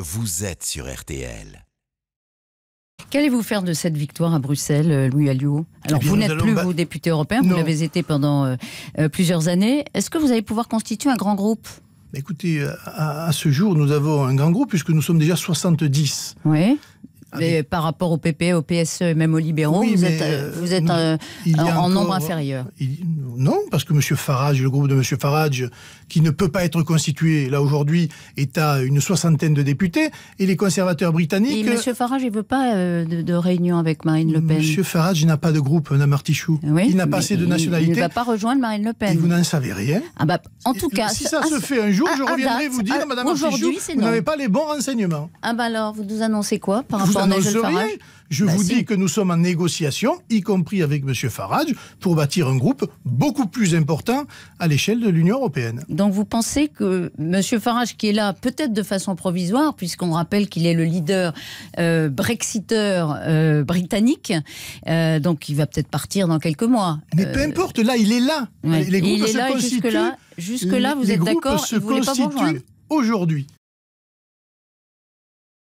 Vous êtes sur RTL. Qu'allez-vous faire de cette victoire à Bruxelles, euh, Louis Alliot eh Alors, vous n'êtes plus, vous, député européen, vous l'avez été pendant euh, euh, plusieurs années. Est-ce que vous allez pouvoir constituer un grand groupe Écoutez, à, ce jour, nous avons un grand groupe puisque nous sommes déjà 70. Oui. Ah, mais par rapport au PP, au PSE et même aux libéraux, vous êtes, en, nombre inférieur. Non, parce que M. Farage, le groupe de M. Farage, qui ne peut pas être constitué, là aujourd'hui, est à une soixantaine de députés, et les conservateurs britanniques... Et M. Farage, il ne veut pas euh, de, réunion avec Marine Le Pen. M. Farage n'a pas de groupe, Mme Martichou. il n'a pas assez de nationalité. Il ne va pas rejoindre Marine Le Pen. vous n'en savez rien. Ah bah, en tout cas... Si ça se fait un jour, je reviendrai vous dire, Madame Martichou, vous n'avez pas les bons renseignements. Ah bah alors, vous nous annoncez quoi par rapport à Farage Je bah vous dis que nous sommes en négociation, y compris avec M. Farage, pour bâtir un groupe beaucoup plus important à l'échelle de l'Union européenne. Donc vous pensez que M. Farage, qui est là peut-être de façon provisoire, puisqu'on rappelle qu'il est le leader euh, brexiteur euh, britannique, euh, donc il va peut-être partir dans quelques mois. Mais peu importe, là il est là. il est là jusque-là, jusque-là, vous êtes d'accord, vous voulez pas aujourd'hui